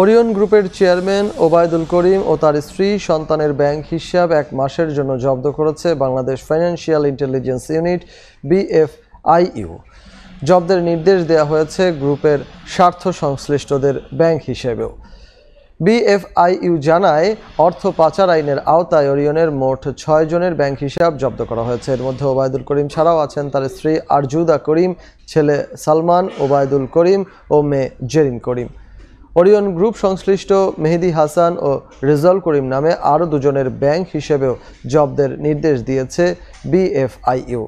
Orion গ্রুপের chairman Obaidul করিম ও তার স্ত্রী সন্তানের ব্যাংক হিসাব এক মাসের জন্য জব্দ করেছে Bangladesh financial intelligence unit BFIU জব্দের নির্দেশ দেওয়া হয়েছে গ্রুপের স্বার্থ সংশ্লিষ্টদের ব্যাংক হিসেবেও বিএফআইইউ জানায় অর্থ পাচার আইনের আওতায় ওরিয়নের মোট ছয় জনের ব্যাংক হিসাব জব্দ করা হয়েছে এর মধ্যে ওবায়দুল করিম ছাড়াও আছেন তার স্ত্রী আরজুদা করিম ছেলে সালমান ওবায়দুল করিম ও মেয়ে জেরিন করিম ওরিয়ন গ্রুপ সংশ্লিষ্ট মেহেদি হাসান ও রেজাল করিম নামে আরও দুজনের ব্যাংক হিসেবেও জব্দের নির্দেশ দিয়েছে বিএফআইইউ